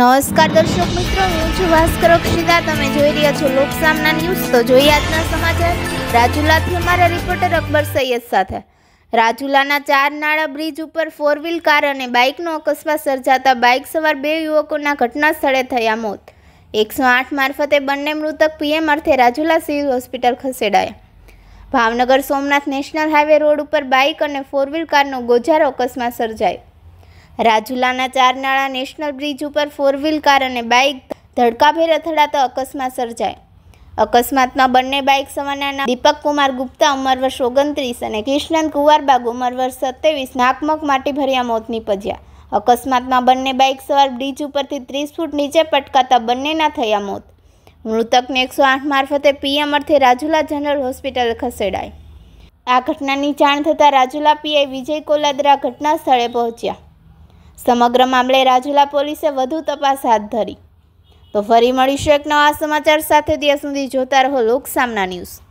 નમસ્કાર દર્શક મિત્રો હું છું ભાસ્કર અક્ષિતા તમે જોઈ રહ્યા છો લોકસામના ન્યૂઝ તો જોઈએ આજના સમાચાર રાજુલાથી અમારા રિપોર્ટર અકબર સૈયદ સાથે રાજુલાના ચાર નાળા બ્રિજ ઉપર ફોર વ્હીલ કાર અને બાઇકનો અકસ્માત સર્જાતા બાઇક સવાર બે યુવકોના ઘટના સ્થળે થયા મોત એકસો આઠ મારફતે બંને મૃતક પીએમ અર્થે રાજુલા સિવિલ હોસ્પિટલ ખસેડાયા Bhavnagar Somnath national highway road ઉપર બાઇક અને ફોર વ્હીલ કારનો ગોજારો અકસ્માત સર્જાયો રાજુલાના ચારનાળા નેશનલ બ્રિજ ઉપર ફોર વ્હીલ કાર અને બાઇક ધડકાભેર અથડાતા અકસ્માત સર્જાય અકસ્માતમાં બંને બાઇક સવારના દીપક કુમાર ગુપ્તા ઉંમર વર્ષ ઓગણત્રીસ અને કૃષ્ણન કુંવારબાગ ઉંમર વર્ષ સત્યાવીસ નાકમક માટી ભર્યા મોત નીપજ્યા અકસ્માતમાં બંને બાઇક સવાર બ્રિજ ઉપરથી ત્રીસ ફૂટ નીચે પટકાતા બંનેના થયા મોત મૃતકને એકસો આઠ મારફતે પીએમ અર્થે રાજુલા જનરલ હોસ્પિટલ ખસેડાય આ ઘટનાની જાણ થતાં રાજુલા પીઆઈ વિજય કોલાદરા ઘટના સ્થળે પહોંચ્યા સમગ્ર મામલે રાજુલા પોલીસે વધુ તપાસ હાથ ધરી તો ફરી મળીશું એક નવા સમાચાર સાથે ત્યાં સુધી જોતા રહો લોક સામના ન્યૂઝ